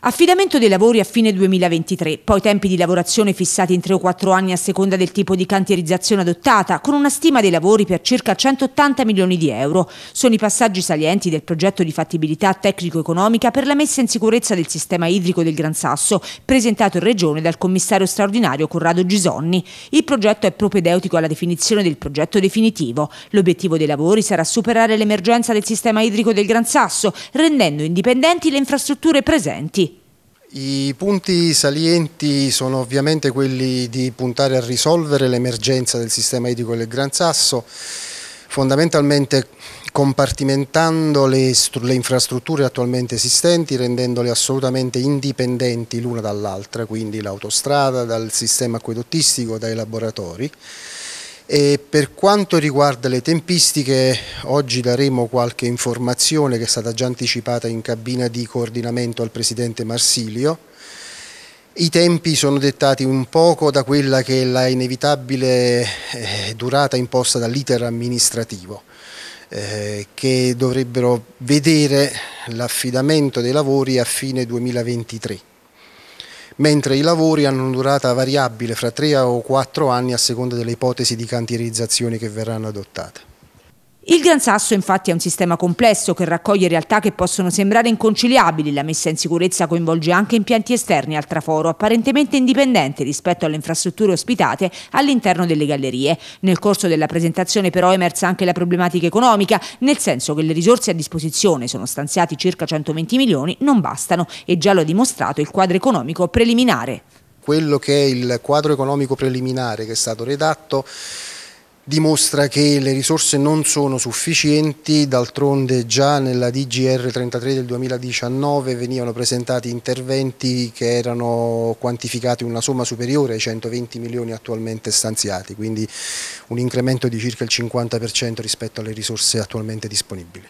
Affidamento dei lavori a fine 2023, poi tempi di lavorazione fissati in 3 o 4 anni a seconda del tipo di cantierizzazione adottata, con una stima dei lavori per circa 180 milioni di euro. Sono i passaggi salienti del progetto di fattibilità tecnico-economica per la messa in sicurezza del sistema idrico del Gran Sasso, presentato in Regione dal commissario straordinario Corrado Gisonni. Il progetto è propedeutico alla definizione del progetto definitivo. L'obiettivo dei lavori sarà superare l'emergenza del sistema idrico del Gran Sasso, rendendo indipendenti le infrastrutture presenti. I punti salienti sono ovviamente quelli di puntare a risolvere l'emergenza del sistema idrico del Gran Sasso, fondamentalmente compartimentando le, le, infrastrutture attualmente esistenti, rendendole assolutamente indipendenti l'una dall'altra, quindi l'autostrada, dal sistema acquedottistico, dai laboratori, e per quanto riguarda le tempistiche, oggi daremo qualche informazione che è stata già anticipata in cabina di coordinamento al Presidente Marsilio. I tempi sono dettati un poco da quella che è la inevitabile eh, durata imposta dall'iter amministrativo, eh, che dovrebbero vedere l'affidamento dei lavori a fine 2023 mentre i lavori hanno una durata variabile fra 3 o 4 anni a seconda delle ipotesi di cantierizzazione che verranno adottate. Il Gran Sasso infatti è un sistema complesso che raccoglie realtà che possono sembrare inconciliabili. La messa in sicurezza coinvolge anche impianti esterni al traforo, apparentemente indipendenti rispetto alle infrastrutture ospitate all'interno delle gallerie. Nel corso della presentazione però è emersa anche la problematica economica, nel senso che le risorse a disposizione sono stanziati circa 120 milioni, non bastano e già lo ha dimostrato il quadro economico preliminare. Quello che è il quadro economico preliminare che è stato redatto dimostra che le risorse non sono sufficienti, d'altronde già nella DGR 33 del 2019 venivano presentati interventi che erano quantificati una somma superiore ai 120 milioni attualmente stanziati, quindi un incremento di circa il 50% rispetto alle risorse attualmente disponibili.